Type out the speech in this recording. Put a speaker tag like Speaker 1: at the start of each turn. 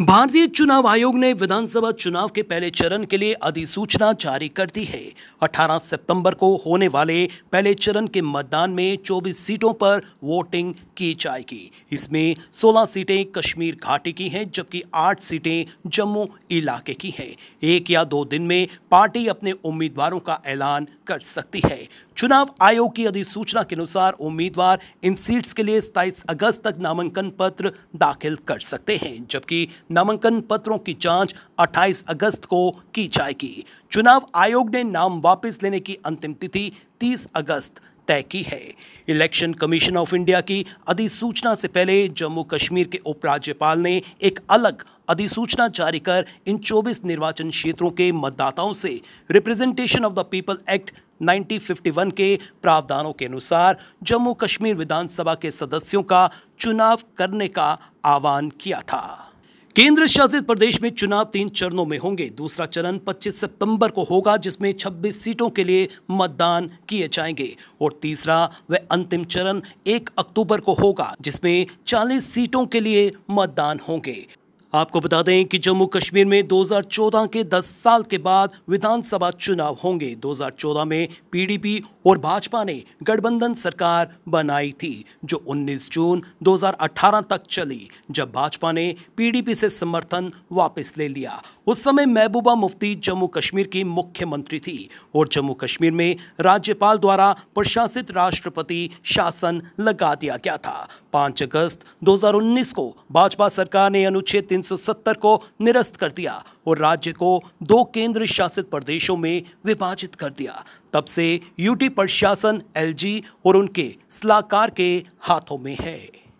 Speaker 1: भारतीय चुनाव आयोग ने विधानसभा चुनाव के पहले चरण के लिए अधिसूचना जारी कर दी है 18 सितंबर को होने वाले पहले चरण के मतदान में 24 सीटों पर वोटिंग की जाएगी इसमें 16 सीटें कश्मीर घाटी की हैं जबकि 8 सीटें जम्मू इलाके की हैं एक या दो दिन में पार्टी अपने उम्मीदवारों का ऐलान कर सकती है चुनाव आयोग की अधिसूचना के अनुसार उम्मीदवार इन सीट्स के लिए सताईस अगस्त तक नामांकन पत्र दाखिल कर सकते हैं जबकि नामांकन पत्रों की जांच 28 अगस्त को की जाएगी चुनाव आयोग ने नाम वापस लेने की अंतिम तिथि 30 अगस्त तय की है इलेक्शन कमीशन ऑफ इंडिया की अधिसूचना से पहले जम्मू कश्मीर के उपराज्यपाल ने एक अलग अधिसूचना जारी कर इन 24 निर्वाचन क्षेत्रों के मतदाताओं से representation of the people act 1951 के प्रावधानों के अनुसार जम्मू कश्मीर विधानसभा के सदस्यों का चुनाव करने का आह्वान किया था केंद्र शासित प्रदेश में चुनाव तीन चरणों में होंगे दूसरा चरण 25 सितंबर को होगा जिसमें 26 सीटों के लिए मतदान किए जाएंगे और तीसरा व अंतिम चरण 1 अक्टूबर को होगा जिसमें 40 सीटों के लिए मतदान होंगे आपको बता दें कि जम्मू कश्मीर में 2014 के 10 साल के बाद विधानसभा चुनाव होंगे 2014 में पीडीपी और भाजपा ने गठबंधन सरकार बनाई थी जो 19 जून 2018 तक चली जब भाजपा ने पीडीपी से समर्थन वापस ले लिया उस समय महबूबा मुफ्ती जम्मू कश्मीर की मुख्यमंत्री थी और जम्मू कश्मीर में राज्यपाल द्वारा प्रशासित राष्ट्रपति शासन लगा दिया गया था 5 अगस्त 2019 को भाजपा सरकार ने अनुच्छेद 370 को निरस्त कर दिया और राज्य को दो केंद्र शासित प्रदेशों में विभाजित कर दिया तब से यूटी प्रशासन एलजी और उनके सलाहकार के हाथों में है